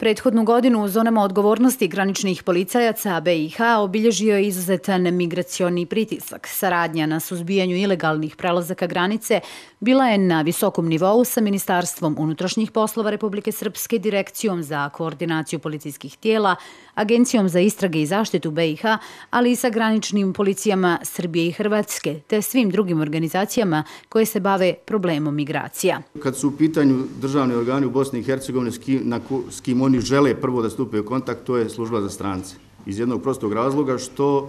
Prethodnu godinu u zonama odgovornosti graničnih policajaca BiH obilježio je izuzetan migracioni pritisak. Saradnja na suzbijanju ilegalnih prelazaka granice bila je na visokom nivou sa Ministarstvom unutrašnjih poslova Republike Srpske, Direkcijom za koordinaciju policijskih tijela, Agencijom za istrage i zaštitu BiH, ali i sa graničnim policijama Srbije i Hrvatske te svim drugim organizacijama koje se bave problemom migracija. Kad su u pitanju državne organi u Bosni i Hercegovini na, s kim oni žele prvo da stupaju u kontakt, to je služba za strance. Iz jednog prostog razloga što e,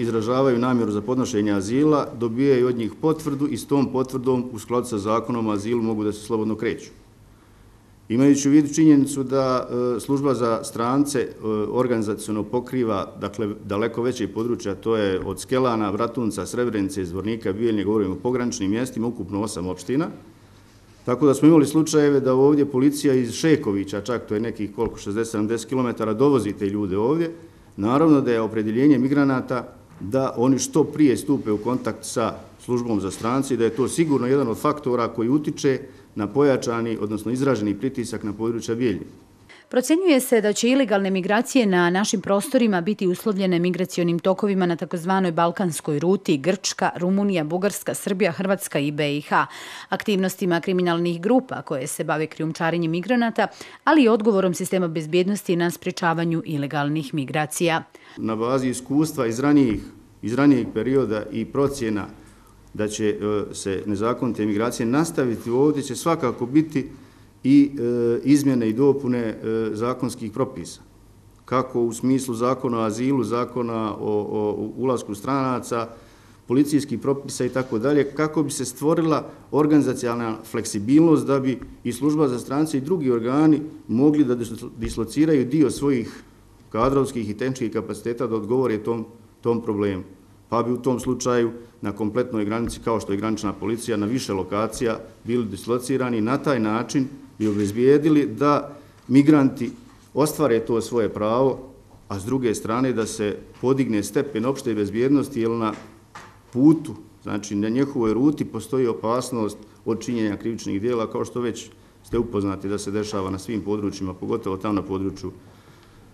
izražavaju namjeru za podnošenje azila, dobijaju od njih potvrdu i s tom potvrdom u skladu sa zakonom azilu mogu da se slobodno kreću. Imajući u vidu činjenicu da e, služba za strance e, organizacijono pokriva dakle, daleko veće područja, to je od Skelana, Vratunca, Srebrenice, Zvornika, Bijeljnje, govorimo o pograničnim mjestima, ukupno osam opština, Tako da smo imali slučajeve da ovdje policija iz Šekovića, čak to je nekih koliko 60-70 km, dovozi te ljude ovdje. Naravno da je opredeljenje migranata da oni što prije stupe u kontakt sa službom za stranci, da je to sigurno jedan od faktora koji utiče na pojačani, odnosno izraženi pritisak na područja Bijeljnika. Procenjuje se da će ilegalne migracije na našim prostorima biti uslovljene migracionim tokovima na takozvanoj balkanskoj ruti Grčka, Rumunija, Bugarska, Srbija, Hrvatska i BiH, aktivnostima kriminalnih grupa koje se bave krijumčarenjem migranata, ali i odgovorom sistema bezbjednosti na sprečavanju ilegalnih migracija. Na bazi iskustva iz ranijih, iz ranijih perioda i procjena da će e, se nezakonite migracije nastaviti, ovdje će svakako biti i e, izmjene i dopune e, zakonskih propisa, kako u smislu zakona o azilu, zakona o ulazku stranaca, policijskih propisa i tako dalje, kako bi se stvorila organizacijalna fleksibilnost da bi i služba za strance i drugi organi mogli da dislociraju dio svojih kadrovskih i tenčkih kapaciteta da odgovore tom problemu. Pa bi u tom slučaju na kompletnoj granici, kao što je granična policija, na više lokacija bili dislocirani na taj način bi obezbijedili da migranti ostvare to svoje pravo, a s druge strane da se podigne stepen opšte bezbjednosti, jer na putu, znači na njehovoj ruti postoji opasnost od činjenja krivičnih dijela, kao što već ste upoznati da se dešava na svim područjima, pogotovo tamo na području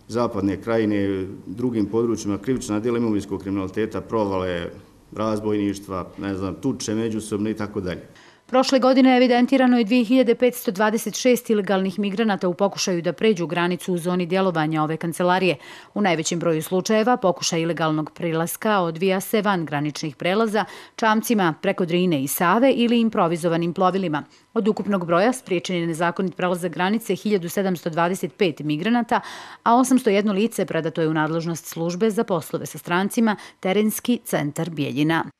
zapadne krajine, drugim područjima, krivična dijela imovinskog kriminaliteta, provale, razbojništva, ne znam, tuče međusobne i tako dalje. Prošle godine je evidentirano i 2526 ilegalnih migranata u pokušaju da pređu granicu u zoni djelovanja ove kancelarije. U najvećim broju slučajeva pokušaj ilegalnog prilaska odvija se van graničnih prelaza, čamcima preko Drine i Save ili improvizovanim plovilima. Od ukupnog broja spriječen je nezakonit prelaza granice 1725 migranata, a 801 lice predato je u nadležnost službe za poslove sa strancima Terenski centar Bijeljina.